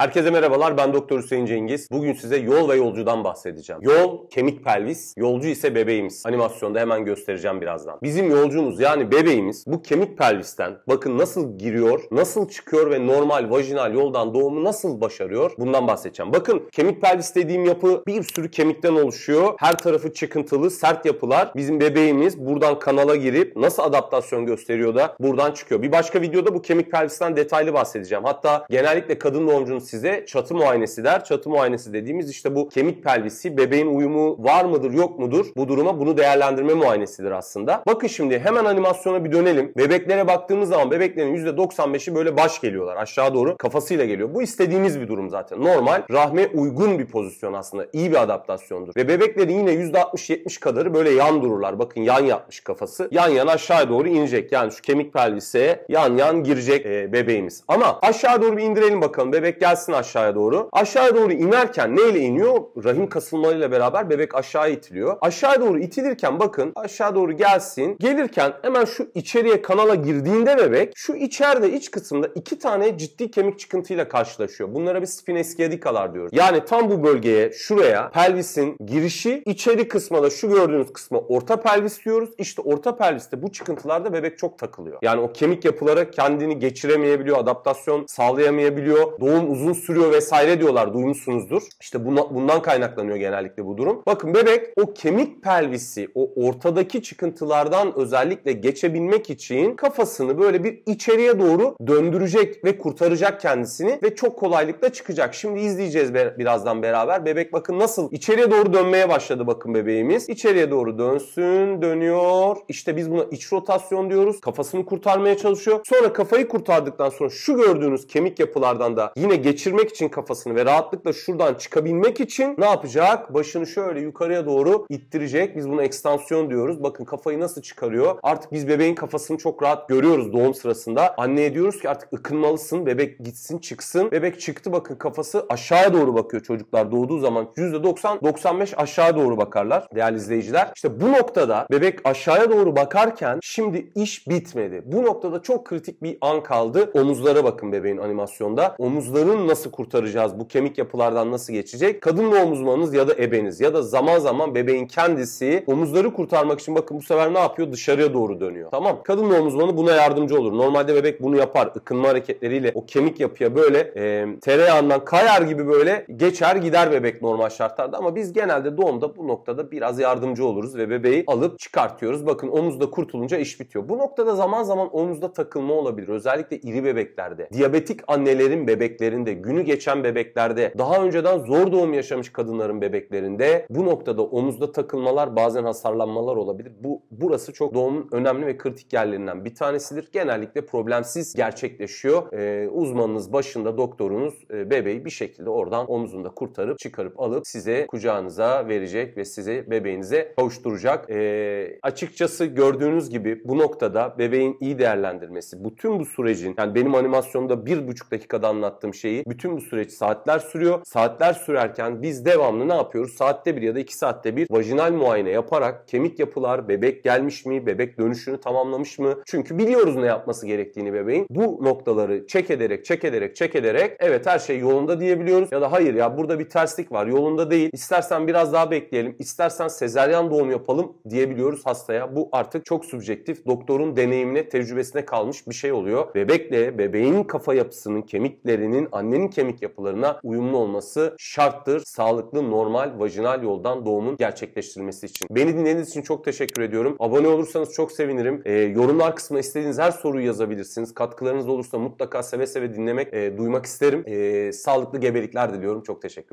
Herkese merhabalar ben Doktor Hüseyin Cengiz. Bugün size yol ve yolcudan bahsedeceğim. Yol kemik pelvis, yolcu ise bebeğimiz. Animasyonda hemen göstereceğim birazdan. Bizim yolcumuz yani bebeğimiz bu kemik pelvisten bakın nasıl giriyor, nasıl çıkıyor ve normal vajinal yoldan doğumu nasıl başarıyor bundan bahsedeceğim. Bakın kemik pelvis dediğim yapı bir sürü kemikten oluşuyor. Her tarafı çıkıntılı, sert yapılar. Bizim bebeğimiz buradan kanala girip nasıl adaptasyon gösteriyor da buradan çıkıyor. Bir başka videoda bu kemik pelvisten detaylı bahsedeceğim. Hatta genellikle kadın doğumcunun size çatı muayenesi der. Çatı muayenesi dediğimiz işte bu kemik pelvisi, bebeğin uyumu var mıdır yok mudur bu duruma bunu değerlendirme muayenesidir aslında. Bakın şimdi hemen animasyona bir dönelim. Bebeklere baktığımız zaman bebeklerin %95'i böyle baş geliyorlar. Aşağı doğru kafasıyla geliyor. Bu istediğimiz bir durum zaten. Normal, rahme uygun bir pozisyon aslında. iyi bir adaptasyondur. Ve bebeklerin yine %60-70 kadarı böyle yan dururlar. Bakın yan yapmış kafası. Yan yan aşağı doğru inecek. Yani şu kemik pelvise yan yan girecek e, bebeğimiz. Ama aşağı doğru bir indirelim bakalım. Bebek gelsin inersin aşağıya doğru. Aşağıya doğru inerken neyle iniyor? Rahim kasılmalarıyla beraber bebek aşağı itiliyor. Aşağıya doğru itilirken bakın aşağı doğru gelsin. Gelirken hemen şu içeriye kanala girdiğinde bebek şu içeride iç kısımda iki tane ciddi kemik çıkıntıyla karşılaşıyor. Bunlara bir spineskiyadikalar diyoruz. Yani tam bu bölgeye şuraya pelvisin girişi içeri kısma da şu gördüğünüz kısma orta pelvis diyoruz. İşte orta pelviste bu çıkıntılarda bebek çok takılıyor. Yani o kemik yapılara kendini geçiremeyebiliyor, adaptasyon sağlayamayabiliyor. Doğum uzun sürüyor vesaire diyorlar duymuşsunuzdur. İşte bundan kaynaklanıyor genellikle bu durum. Bakın bebek o kemik pelvisi o ortadaki çıkıntılardan özellikle geçebilmek için kafasını böyle bir içeriye doğru döndürecek ve kurtaracak kendisini ve çok kolaylıkla çıkacak. Şimdi izleyeceğiz birazdan beraber. Bebek bakın nasıl içeriye doğru dönmeye başladı bakın bebeğimiz. İçeriye doğru dönsün, dönüyor. İşte biz buna iç rotasyon diyoruz. Kafasını kurtarmaya çalışıyor. Sonra kafayı kurtardıktan sonra şu gördüğünüz kemik yapılardan da yine geçirmek için kafasını ve rahatlıkla şuradan çıkabilmek için ne yapacak? Başını şöyle yukarıya doğru ittirecek. Biz buna ekstansiyon diyoruz. Bakın kafayı nasıl çıkarıyor? Artık biz bebeğin kafasını çok rahat görüyoruz doğum sırasında. Anneye diyoruz ki artık ıkınmalısın. Bebek gitsin çıksın. Bebek çıktı bakın kafası aşağıya doğru bakıyor çocuklar doğduğu zaman. %90-95 aşağı doğru bakarlar değerli izleyiciler. İşte bu noktada bebek aşağıya doğru bakarken şimdi iş bitmedi. Bu noktada çok kritik bir an kaldı. Omuzlara bakın bebeğin animasyonda. Omuzların kadın nasıl kurtaracağız? Bu kemik yapılardan nasıl geçecek? Kadın doğum uzmanınız ya da ebeniz ya da zaman zaman bebeğin kendisi omuzları kurtarmak için bakın bu sefer ne yapıyor? Dışarıya doğru dönüyor. Tamam. Kadın doğum uzmanı buna yardımcı olur. Normalde bebek bunu yapar. Ikınma hareketleriyle o kemik yapıya böyle e, tereyağından kayar gibi böyle geçer gider bebek normal şartlarda ama biz genelde doğumda bu noktada biraz yardımcı oluruz ve bebeği alıp çıkartıyoruz. Bakın omuzda kurtulunca iş bitiyor. Bu noktada zaman zaman omuzda takılma olabilir. Özellikle iri bebeklerde. Diyabetik annelerin bebeklerinde bebeklerde, günü geçen bebeklerde, daha önceden zor doğum yaşamış kadınların bebeklerinde bu noktada omuzda takılmalar, bazen hasarlanmalar olabilir. Bu burası çok doğumun önemli ve kritik yerlerinden bir tanesidir. Genellikle problemsiz gerçekleşiyor. Ee, uzmanınız başında doktorunuz e, bebeği bir şekilde oradan omuzunda kurtarıp çıkarıp alıp size kucağınıza verecek ve size bebeğinize kavuşturacak. Ee, açıkçası gördüğünüz gibi bu noktada bebeğin iyi değerlendirmesi, bütün bu sürecin yani benim animasyonda bir buçuk dakikada anlattığım şeyi bütün bu süreç saatler sürüyor. Saatler sürerken biz devamlı ne yapıyoruz? Saatte bir ya da iki saatte bir vajinal muayene yaparak kemik yapılar, bebek gelmiş mi, bebek dönüşünü tamamlamış mı? Çünkü biliyoruz ne yapması gerektiğini bebeğin. Bu noktaları çek ederek, çek ederek, çek ederek evet her şey yolunda diyebiliyoruz. Ya da hayır ya burada bir terslik var yolunda değil. İstersen biraz daha bekleyelim, istersen sezeryan doğum yapalım diyebiliyoruz hastaya. Bu artık çok subjektif. Doktorun deneyimine, tecrübesine kalmış bir şey oluyor. Bebekle, bebeğin kafa yapısının, kemiklerinin, anne annenin kemik yapılarına uyumlu olması şarttır. Sağlıklı, normal, vajinal yoldan doğumun gerçekleştirilmesi için. Beni dinlediğiniz için çok teşekkür ediyorum. Abone olursanız çok sevinirim. E, yorumlar kısmına istediğiniz her soruyu yazabilirsiniz. Katkılarınız olursa mutlaka seve seve dinlemek, e, duymak isterim. E, sağlıklı gebelikler diliyorum. Çok teşekkürler.